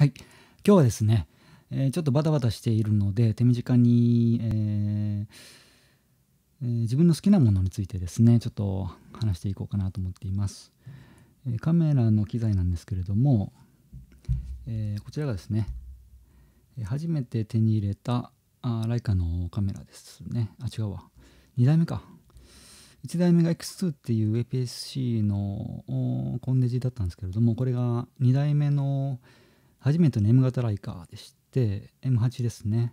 はい、今日はですね、えー、ちょっとバタバタしているので手短に、えーえー、自分の好きなものについてですねちょっと話していこうかなと思っています、えー、カメラの機材なんですけれども、えこちらがですね初めて手に入れたあライカのカメラですねあ違うわ2台目か1台目が X2 っていう APS-C のコンデジだったんですけれどもこれが2台目の、初めての M 型ライカーでして M8 ですね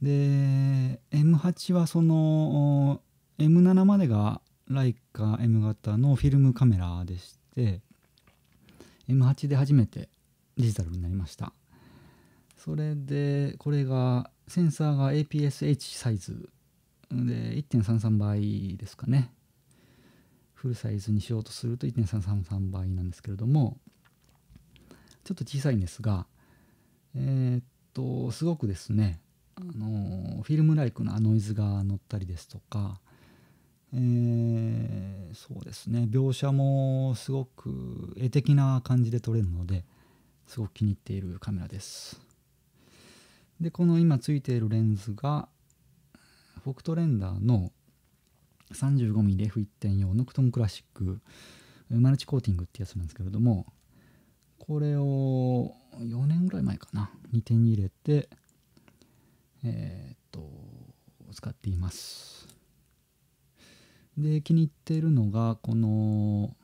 で M8 はその M7 までがライカ M 型のフィルムカメラでして M8 で初めてデジタルになりましたそれでこれがセンサーが APS-H サイズで1.33倍ですかねフルサイズにしようとすると1.333倍なんですけれどもちょっと小さいんですが、えー、っと、すごくですね、あのフィルムライクなノイズが乗ったりですとか、えー、そうですね描写もすごく絵的な感じで撮れるのですごく気に入っているカメラですでこの今ついているレンズがフォクトレンダーの 35mmF1.4 ノクトンクラシックマルチコーティングってやつなんですけれどもこれを4年ぐらい前かなに手に入れてえー、っと使っていますで気に入っているのがこの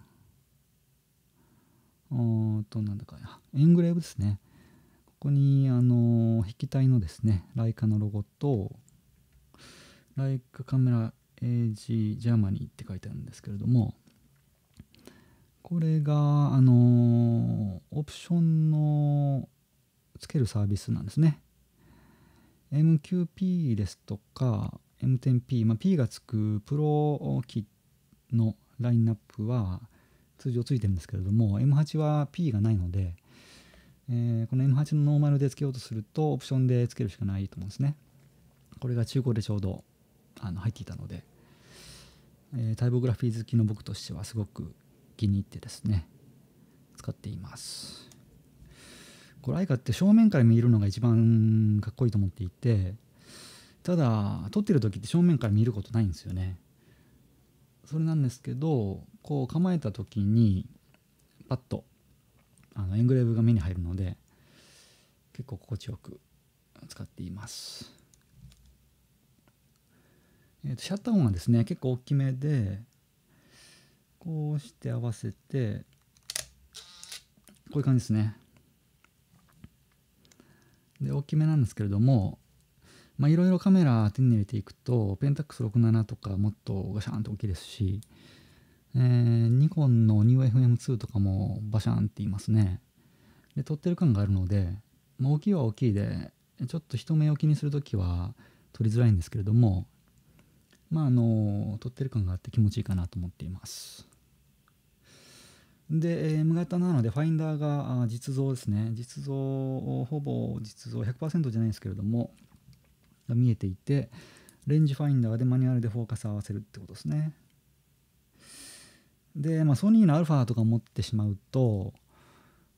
うんとなんだかエングレーブですねここにあの筆記体のですねライカのロゴとライカカメラ AG ジャーマニーって書いてあるんですけれどもこれが、あのオプションのつけるサービスなんですね。MQP ですとか M10P、まあ、P がつくプロ機のラインナップは通常ついてるんですけれども M8 は P がないので、えー、この M8 のノーマルでつけようとするとオプションでつけるしかないと思うんですね。これが中古でちょうどあの入っていたので、えー、タイボグラフィー好きの僕としてはすごく気に入ってですね使っていますこれアイカって正面から見るのが一番かっこいいと思っていてただ撮ってる時って正面から見ることないんですよねそれなんですけどこう構えた時にパッとあのエングレーブが目に入るので結構心地よく使っています、えーと、とシャッター音がですね結構大きめでこうして合わせてこういう感じですねで大きめなんですけれどもまあいろいろカメラ手に入れていくとペンタックス67とかもっとガシャンと大きいですし、えー、ニコンの NewFM2 とかもバシャンって言いますねで撮ってる感があるので、まあ、大きいは大きいでちょっと人目を気にするときは撮りづらいんですけれどもまああの撮ってる感があって気持ちいいかなと思っています。で、M 型なので、ファインダーが実像ですね。実像、ほぼ実像100%じゃないですけれども、が見えていて、レンジファインダーでマニュアルでフォーカス合わせるってことですね。で、まあ、ソニーの α とか持ってしまうと、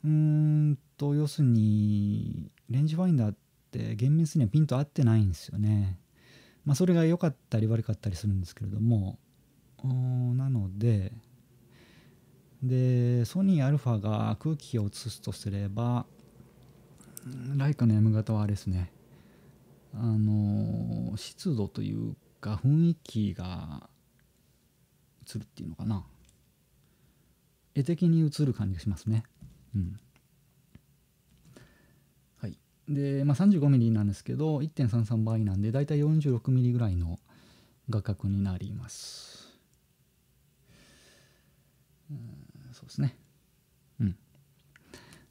うーんと、要するに、レンジファインダーって厳密にはピンと合ってないんですよね。まあ、それが良かったり悪かったりするんですけれども、なので、でソニー α が空気を移すとすればライカの M 型はあれですねあの湿度というか雰囲気が映るっていうのかな絵的に映る感じがしますねうんはいで、まあ、35mm なんですけど1.33倍なんでだいたい 46mm ぐらいの画角になります、うんそうですね。うん。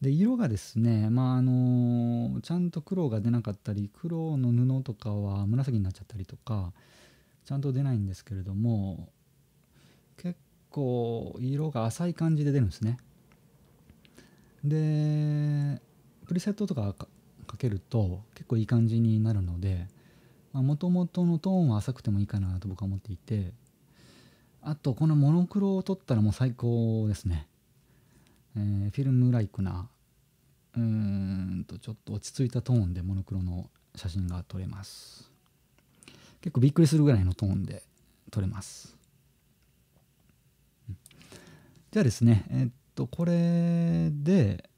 で色がですね、まああのちゃんと黒が出なかったり黒の布とかは紫になっちゃったりとかちゃんと出ないんですけれども結構色が浅い感じで出るんですね。でプリセットとかかけると結構いい感じになるのでもともとのトーンは浅くてもいいかなと僕は思っていてあとこのモノクロを撮ったらもう最高ですね、えー、フィルムライクなうーんとちょっと落ち着いたトーンでモノクロの写真が撮れます結構びっくりするぐらいのトーンで撮れますじゃあですねえっとこれで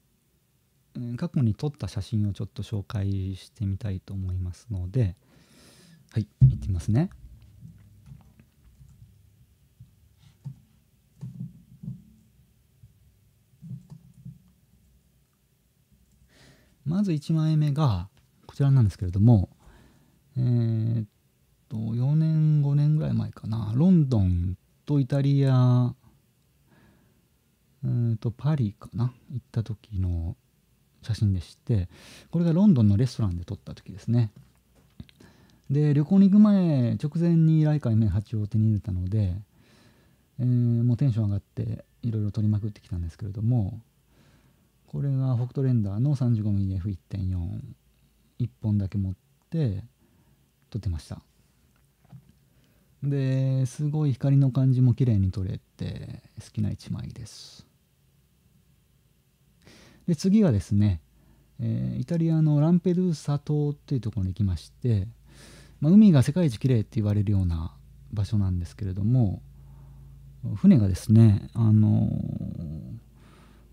過去に撮った写真をちょっと紹介してみたいと思いますのではい行ってみますねまず1枚目がこちらなんですけれども、えー、っと、4年、5年ぐらい前かな、ロンドンとイタリア、うんとパリかな、行った時の写真でして、これがロンドンのレストランで撮った時ですね。で、旅行に行く前、直前にライカ M8 を手に入れたので、えー、もうテンション上がっていろいろ撮りまくってきたんですけれども、これが北斗レンダーの 35mmF1.41 本だけ持って撮ってましたですごい光の感じも綺麗に撮れて好きな一枚ですで次はですね、えー、イタリアのランペルーサ島っていうところに行きまして、まあ、海が世界一綺麗って言われるような場所なんですけれども船がですね、あの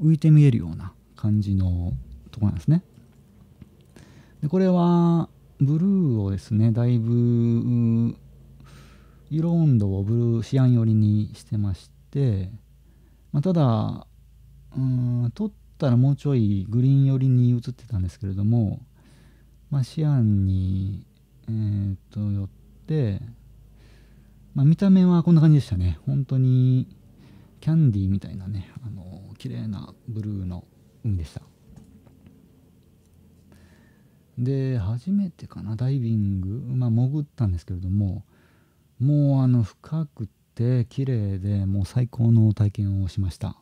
ー、浮いて見えるような感じのとこなんですね。でこれはブルーをですねだいぶ色温度をブルーシアン寄りにしてまして、まあ、ただうん撮ったらもうちょいグリーン寄りに映ってたんですけれども、まあ、シアンに、えー、と寄って、まあ、見た目はこんな感じでしたね本当にキャンディーみたいなねあの綺麗なブルーのんでしたで初めてかなダイビングまあ潜ったんですけれどももうあの深くて綺麗でもう最高の体験をしました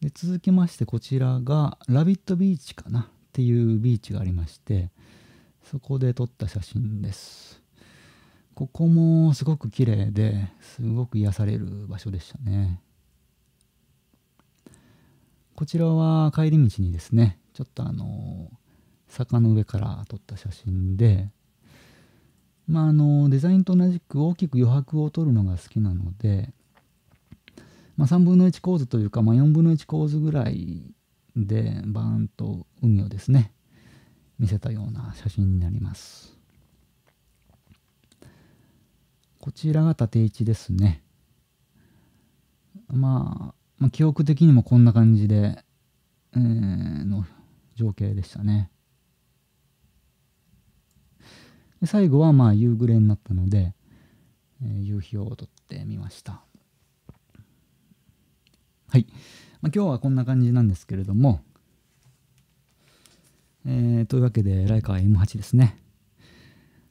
で続きましてこちらがラビットビーチかなっていうビーチがありましてそこで撮った写真ですここもすごく綺麗ですごく癒される場所でしたねこちらは帰り道にですねちょっとあの坂の上から撮った写真でまああのデザインと同じく大きく余白を取るのが好きなので、まあ、3分の1構図というか、まあ、4分の1構図ぐらいでバーンと海をですね見せたような写真になりますこちらが縦位置ですねまあまあ、記憶的にもこんな感じで、えー、の情景でしたね。で最後はまあ夕暮れになったので、えー、夕日を撮ってみました。はい。まあ、今日はこんな感じなんですけれども、えー、というわけで、ライカー M8 ですね。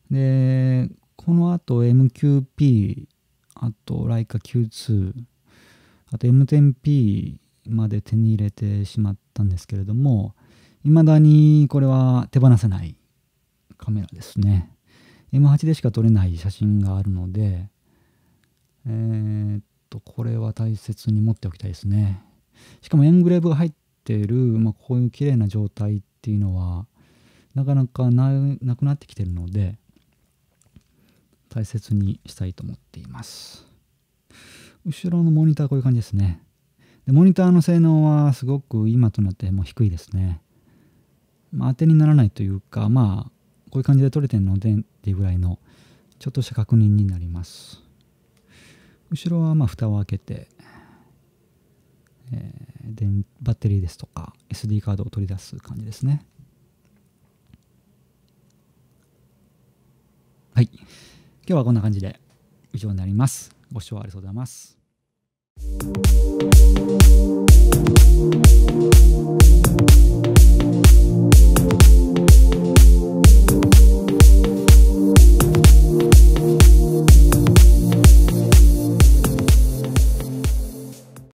で、この後 MQP、あとライカ Q2、あと M10P まで手に入れてしまったんですけれども、未だにこれは手放せないカメラですね。M8 でしか撮れない写真があるので、えー、っと、これは大切に持っておきたいですね。しかもエングレーブが入っている、まあ、こういう綺麗な状態っていうのは、なかなかななくなってきてるので、大切にしたいと思っています。後ろのモニターこういう感じですね。でモニターの性能はすごく今となってもう低いですね。まあ、当てにならないというか、まあ、こういう感じで撮れてるのでっていうぐらいのちょっとした確認になります。後ろはまあ蓋を開けて、えー、電バッテリーですとか SD カードを取り出す感じですね。はい。今日はこんな感じで以上になります。ご視聴ありがとうございます。Thank you.